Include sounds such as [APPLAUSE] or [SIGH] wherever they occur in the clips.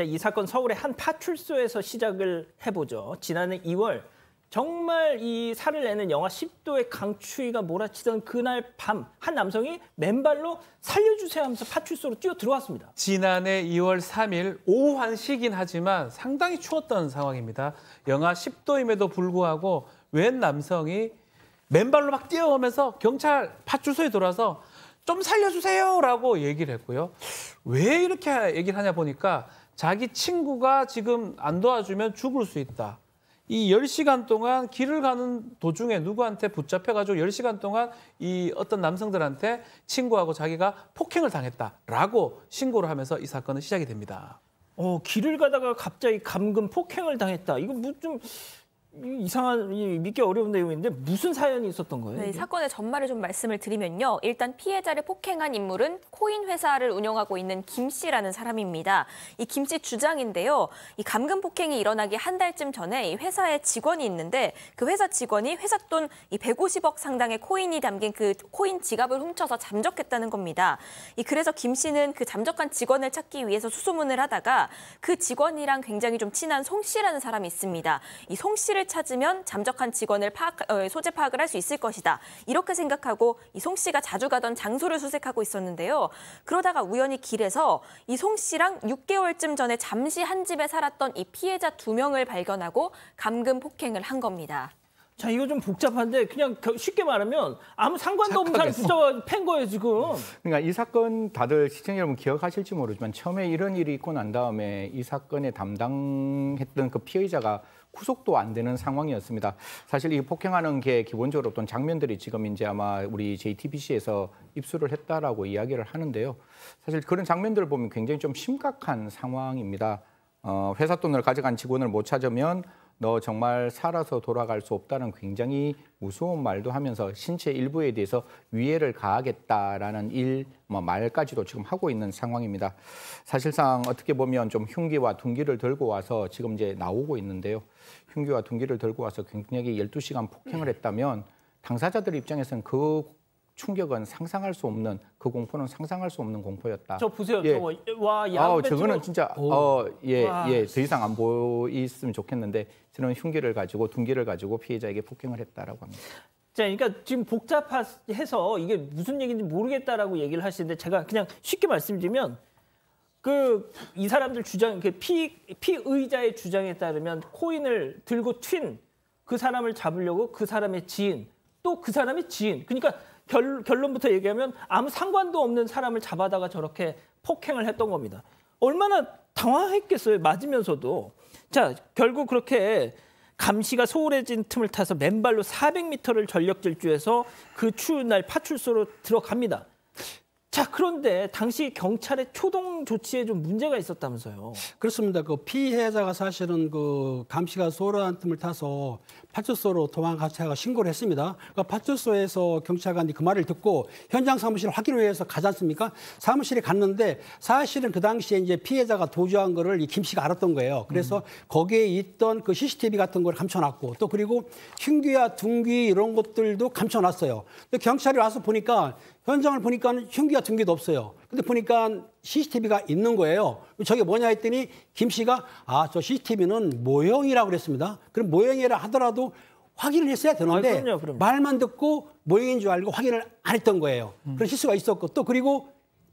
자, 이 사건 서울의 한 파출소에서 시작을 해보죠. 지난해 2월 정말 이 살을 내는 영하 10도의 강추위가 몰아치던 그날 밤 한 남성이 맨발로 살려주세요 하면서 파출소로 뛰어 들어왔습니다. 지난해 2월 3일 오후 1시긴 하지만 상당히 추웠던 상황입니다. 영하 10도임에도 불구하고 웬 남성이 맨발로 막 뛰어오면서 경찰 파출소에 들어와서좀 살려주세요라고 얘기를 했고요. 왜 이렇게 얘기를 하냐 보니까 자기 친구가 지금 안 도와주면 죽을 수 있다. 이 10시간 동안 길을 가는 도중에 누구한테 붙잡혀가지고 10시간 동안 이 어떤 남성들한테 친구하고 자기가 폭행을 당했다라고 신고를 하면서 이 사건은 시작이 됩니다. 어, 길을 가다가 갑자기 감금 폭행을 당했다. 이거 뭐좀 이상한 믿기 어려운 내용인데 무슨 사연이 있었던 거예요? 네, 사건의 전말을 좀 말씀을 드리면요. 일단 피해자를 폭행한 인물은 코인 회사를 운영하고 있는 김 씨라는 사람입니다. 이 김씨 주장인데요. 이 감금 폭행이 일어나기 한 달쯤 전에 이 회사에 직원이 있는데 그 회사 직원이 회사 돈 150억 상당의 코인이 담긴 그 코인 지갑을 훔쳐서 잠적했다는 겁니다. 이 그래서 김 씨는 그 잠적한 직원을 찾기 위해서 수소문을 하다가 그 직원이랑 굉장히 좀 친한 송 씨라는 사람이 있습니다. 이송 씨를 소재를 찾으면 잠적한 직원을 파악, 어, 소재 파악을 할 수 있을 것이다. 이렇게 생각하고 이송 씨가 자주 가던 장소를 수색하고 있었는데요. 그러다가 우연히 길에서 이 송 씨랑 6개월쯤 전에 잠시 한 집에 살았던 이 피해자 두 명을 발견하고 감금 폭행을 한 겁니다. 자, 이거 좀 복잡한데 그냥 쉽게 말하면 아무 상관도 없는 사람 붙잡아 팬 거예요, 지금. 그러니까 이 사건 다들 시청자 여러분 기억하실지 모르지만 처음에 이런 일이 있고 난 다음에 이 사건에 담당했던 그 피의자가 구속도 안 되는 상황이었습니다. 사실 이 폭행하는 게 기본적으로 어떤 장면들이 지금 이제 아마 우리 JTBC에서 입수를 했다라고 이야기를 하는데요. 사실 그런 장면들을 보면 굉장히 좀 심각한 상황입니다. 어, 회사 돈을 가져간 직원을 못 찾으면 너 정말 살아서 돌아갈 수 없다는 굉장히 무서운 말도 하면서 신체 일부에 대해서 위해를 가하겠다라는 일, 뭐 말까지도 지금 하고 있는 상황입니다. 사실상 어떻게 보면 좀 흉기와 둔기를 들고 와서 지금 이제 나오고 있는데요. 흉기와 둔기를 들고 와서 굉장히 12시간 폭행을 네. 했다면 당사자들 입장에서는 그 충격은 상상할 수 없는 그 공포는 상상할 수 없는 공포였다. 저 보세요. 예. 뭐, 와야 아, 저거는 진짜 어예예더 이상 안 보였으면 좋겠는데 저는 흉기를 가지고 둔기를 가지고 피해자에게 폭행을 했다라고 합니다. 자, 그러니까 지금 복잡해서 이게 무슨 얘기인지 모르겠다라고 얘기를 하시는데 제가 그냥 쉽게 말씀드리면 그 이 사람들 주장 그 피 피의자의 주장에 따르면 코인을 들고 튄그 사람을 잡으려고 그 사람의 지인 또 그 사람의 지인 그러니까 결, 결론부터 얘기하면 아무 상관도 없는 사람을 잡아다가 저렇게 폭행을 했던 겁니다. 얼마나 당황했겠어요. 맞으면서도. 자, 결국 그렇게 감시가 소홀해진 틈을 타서 맨발로 400m를 전력 질주해서 그 추운 날 파출소로 들어갑니다. 자 그런데 당시 경찰의 초동 조치에 좀 문제가 있었다면서요? 그렇습니다. 그 피해자가 사실은 그 감시가 소란 틈을 타서 파출소로 도망갔다가 신고를 했습니다. 그러니까 파출소에서 경찰관이 그 말을 듣고 현장 사무실 확인을 위해서 가지 않습니까? 사무실에 갔는데 사실은 그 당시에 이제 피해자가 도주한 거를 김 씨가 알았던 거예요. 그래서 음. 거기에 있던 그 CCTV 같은 걸 감춰놨고 또 그리고 흉기와 둥기 이런 것들도 감춰놨어요. 근데 경찰이 와서 보니까 현장을 보니까 흉기 같은 게도 없어요. 근데 보니까 CCTV가 있는 거예요. 저게 뭐냐 했더니 김 씨가 아, 저 CCTV는 모형이라고 그랬습니다. 그럼 모형이라 하더라도 확인을 했어야 되는데 아, 그럼요, 그럼요. 말만 듣고 모형인 줄 알고 확인을 안 했던 거예요. 음. 그런 실수가 있었고 또 그리고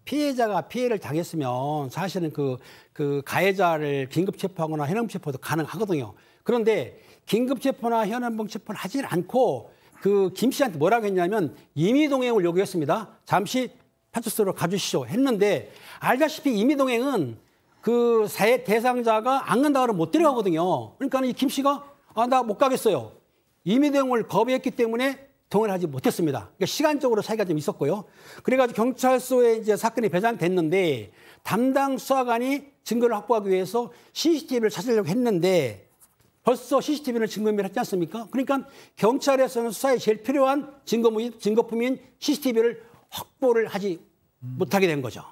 피해자가 피해를 당했으면 사실은 그, 그 가해자를 긴급체포하거나 현행체포도 가능하거든요. 그런데 긴급체포나 현행범 체포를 하질 않고 그김 씨한테 뭐라고 했냐면 임의동행을 요구했습니다. 잠시 파출소로 가주시죠. 했는데 알다시피 임의동행은 그 사회 대상자가 안 간다 그러못 데려가거든요. 그러니까 이김 씨가 아, 나 못 가겠어요. 임의동행을 거부했기 때문에 동의를 하지 못했습니다. 그러니까 시간적으로 차이가 좀 있었고요. 그래가지고 경찰서에 이제 사건이 배당됐는데 담당 수사관이 증거를 확보하기 위해서 CCTV를 찾으려고 했는데 벌써 CCTV를 증거인멸 했지 않습니까? 그러니까 경찰에서는 수사에 제일 필요한 증거, 증거품인 CCTV를 확보를 하지 음. 못하게 된 거죠.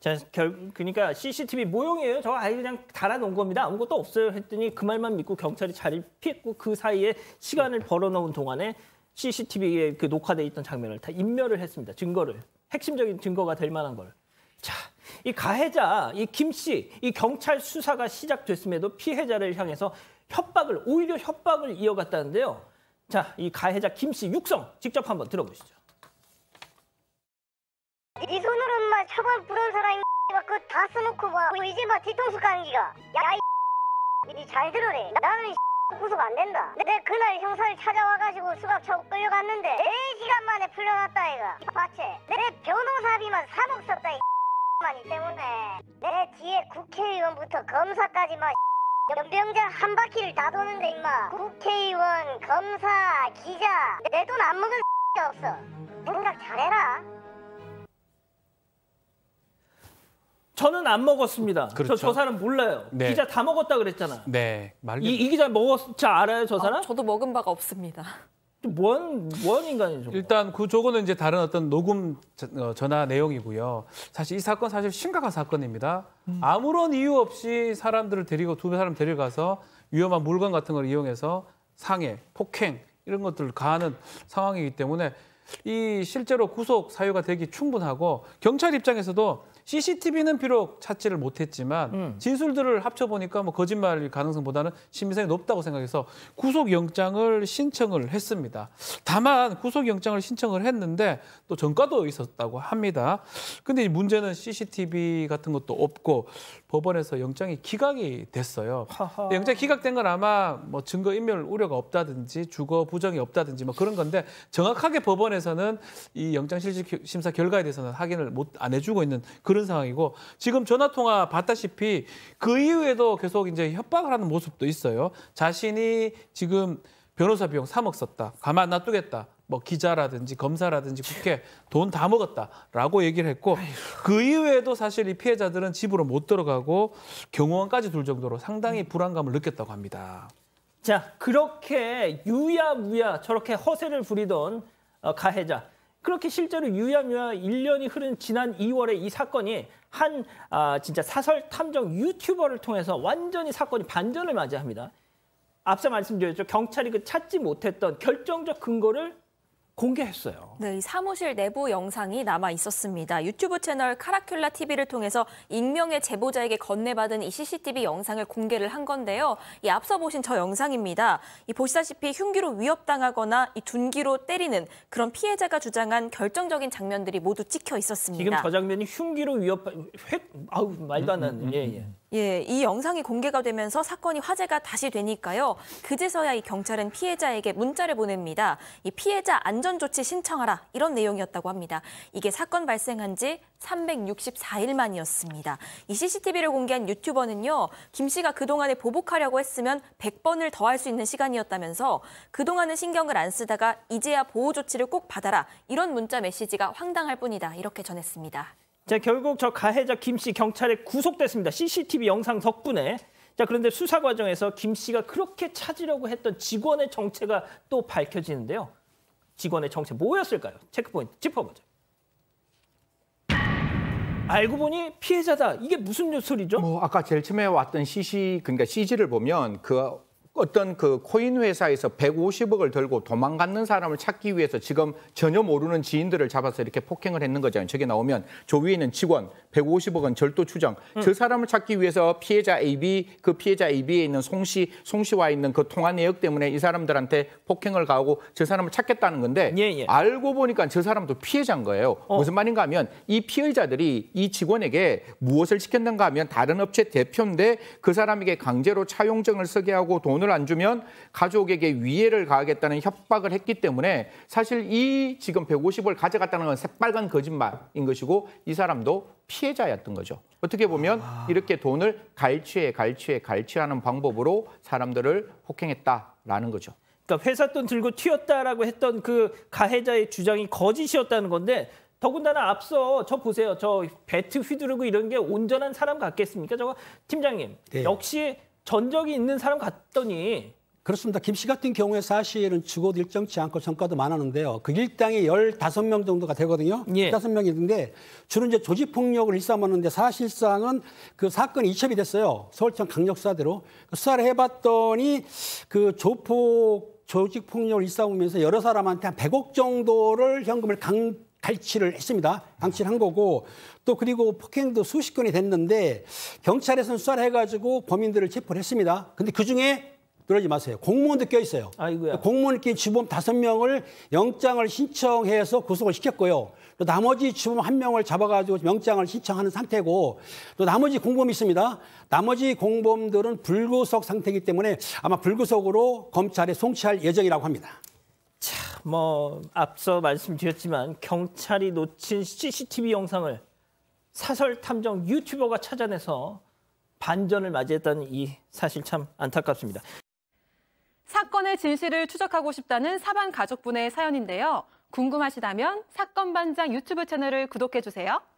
자, 결, 그러니까 CCTV 모형이에요. 저 아예 그냥 달아놓은 겁니다. 아무것도 없어요. 했더니 그 말만 믿고 경찰이 자리를 피했고 그 사이에 시간을 벌어놓은 동안에 CCTV에 그 녹화돼 있던 장면을 다 인멸을 했습니다. 증거를. 핵심적인 증거가 될 만한 걸. 자, 이 가해자, 이김 씨, 이 경찰 수사가 시작됐음에도 피해자를 향해서 협박을 오히려 협박을 이어갔다는데요. 자, 이 가해자 김씨 육성 직접 한번 들어보시죠. 네 손으로 막 처벌 부른 사람이 막그 다 써놓고 막 뭐 이제 막 뒤통수 까는 기가 야이잘 들어래 나는 [LAUGHS] 구속 안 된다. 내 그날 형사를 찾아와가지고 수갑 차고 끌려갔는데 4시간 만에 풀려났다 이가 마치 내 변호사비만 3억 썼다 이 [LAUGHS] 만이 때문에 내 뒤에 국회의원부터 검사까지 막 연병장 한 바퀴를 다 도는데 임마 국회의원, 검사, 기자 내 돈 안 먹을 게 없어 생각 잘해라 저는 안 먹었습니다. 그렇죠. 저, 저 그렇죠. 사람 몰라요. 네. 기자 다 먹었다 그랬잖아. 네. 말이... 이, 기자 먹었, 자 알아요 저 어, 사람? 아, 저도 먹은 바가 없습니다. 원, 원 인간이죠. 일단 그 저거는 이제 다른 어떤 녹음 어, 전화 내용이고요. 사실 이 사건 사실 심각한 사건입니다. 음. 아무런 이유 없이 사람들을 데리고 두 사람 데려가서 위험한 물건 같은 걸 이용해서 상해, 폭행 이런 것들을 가하는 상황이기 때문에 이 실제로 구속 사유가 되기 충분하고 경찰 입장에서도 CCTV는 비록 찾지를 못했지만 음. 진술들을 합쳐보니까 뭐 거짓말 가능성보다는 심의성이 높다고 생각해서 구속영장을 신청을 했습니다. 다만 구속영장을 신청을 했는데 또 전과도 있었다고 합니다. 근데 문제는 CCTV 같은 것도 없고 법원에서 영장이 기각이 됐어요. 영장 기각된 건 아마 뭐 증거 인멸 우려가 없다든지 주거 부정이 없다든지 뭐 그런 건데 정확하게 법원에서는 이 영장 실질 심사 결과에 대해서는 확인을 못 안 해주고 있는 그런 그런 상황이고 지금 전화 통화 봤다시피 그 이후에도 계속 이제 협박을 하는 모습도 있어요. 자신이 지금 변호사 비용 3억 썼다. 가만 놔두겠다. 뭐 기자라든지 검사라든지 국회 돈 다 먹었다라고 얘기를 했고 그 이후에도 사실 이 피해자들은 집으로 못 들어가고 경호원까지 둘 정도로 상당히 음. 불안감을 느꼈다고 합니다. 자 그렇게 유야무야 저렇게 허세를 부리던 어, 가해자 그렇게 실제로 유야무야 1년이 흐른 지난 2월에 이 사건이 한 아, 진짜 사설 탐정 유튜버를 통해서 완전히 사건이 반전을 맞이합니다. 앞서 말씀드렸죠. 경찰이 그 찾지 못했던 결정적 근거를 공개했어요. 네, 사무실 내부 영상이 남아 있었습니다. 유튜브 채널 카라큘라 TV를 통해서 익명의 제보자에게 건네받은 이 CCTV 영상을 공개를 한 건데요. 이 앞서 보신 저 영상입니다. 이 보시다시피 흉기로 위협당하거나 이 둔기로 때리는 그런 피해자가 주장한 결정적인 장면들이 모두 찍혀 있었습니다. 지금 저 장면이 흉기로 위협 획 아우 말도 안 나는. 음, 음, 음, 예 음, 예. 음. 예, 이 영상이 공개가 되면서 사건이 화제가 다시 되니까요. 그제서야 이 경찰은 피해자에게 문자를 보냅니다. 이 피해자 안전조치 신청하라 이런 내용이었다고 합니다. 이게 사건 발생한 지 364일 만이었습니다. 이 CCTV를 공개한 유튜버는요. 김 씨가 그동안에 보복하려고 했으면 100번을 더 할 수 있는 시간이었다면서 그동안은 신경을 안 쓰다가 이제야 보호 조치를 꼭 받아라 이런 문자 메시지가 황당할 뿐이다 이렇게 전했습니다. 자, 결국 저 가해자 김씨 경찰에 구속됐습니다. CCTV 영상 덕분에. 자, 그런데 수사 과정에서 김 씨가 그렇게 찾으려고 했던 직원의 정체가 또 밝혀지는데요. 직원의 정체 뭐였을까요? 체크포인트 짚어보죠. 알고 보니 피해자다. 이게 무슨 소리죠? 뭐 아까 제일 처음에 왔던 CC 그러니까 CG를 보면 그 어떤 그 코인 회사에서 150억을 들고 도망가는 사람을 찾기 위해서 지금 전혀 모르는 지인들을 잡아서 이렇게 폭행을 했는 거잖아요. 저게 나오면 조 위에 있는 직원 150억은 절도 추정. 음. 저 사람을 찾기 위해서 피해자 AB 그 피해자 AB에 있는 송씨 송씨와 있는 그 통화 내역 때문에 이 사람들한테 폭행을 가하고 저 사람을 찾겠다는 건데 예, 예. 알고 보니까 저 사람도 피해자인 거예요. 어. 무슨 말인가 하면 이 피해자들이 이 직원에게 무엇을 시켰는가 하면 다른 업체 대표인데 그 사람에게 강제로 차용증을 쓰게 하고 돈을 돈을 안 주면 가족에게 위해를 가하겠다는 협박을 했기 때문에 사실 이 지금 150을 가져갔다는 건 새빨간 거짓말인 것이고 이 사람도 피해자였던 거죠. 어떻게 보면 아. 이렇게 돈을 갈취해 갈취해 갈취하는 방법으로 사람들을 폭행했다라는 거죠. 그러니까 회사 돈 들고 튀었다라고 했던 그 가해자의 주장이 거짓이었다는 건데 더군다나 앞서 저 보세요. 저 배트 휘두르고 이런 게 온전한 사람 같겠습니까? 저거 팀장님 네. 역시 전적이 있는 사람 같더니 그렇습니다. 김 씨 같은 경우에 사실은 죽어도 일정치 않고 성과도 많았는데요. 그 일당이 열다섯 명 정도가 되거든요. 다섯 예. 명이 있는데 주로 이제 조직폭력을 일삼았는데 사실상은 그 사건이 이첩이 됐어요. 서울청 강력사대로. 그 수사를 해봤더니 그 조폭 조직폭력을 일삼으면서 여러 사람한테 한 100억 정도를 현금을 강 갈치를 했습니다. 방치한 를 거고 또 그리고 폭행도 수십 건이 됐는데 경찰에서는 수사를 해가지고 범인들을 체포를 했습니다. 근데 그 중에 놀라지 마세요. 공무원도 껴 있어요. 그 공무원 낀 주범 다섯 명을 영장을 신청해서 구속을 시켰고요. 또 나머지 주범 한 명을 잡아가지고 영장을 신청하는 상태고 또 나머지 공범이 있습니다. 나머지 공범들은 불구속 상태이기 때문에 아마 불구속으로 검찰에 송치할 예정이라고 합니다. 뭐 앞서 말씀드렸지만 경찰이 놓친 CCTV 영상을 사설 탐정 유튜버가 찾아내서 반전을 맞이했다는 이 사실 참 안타깝습니다. 사건의 진실을 추적하고 싶다는 사반 가족분의 사연인데요. 궁금하시다면 사건 반장 유튜브 채널을 구독해 주세요.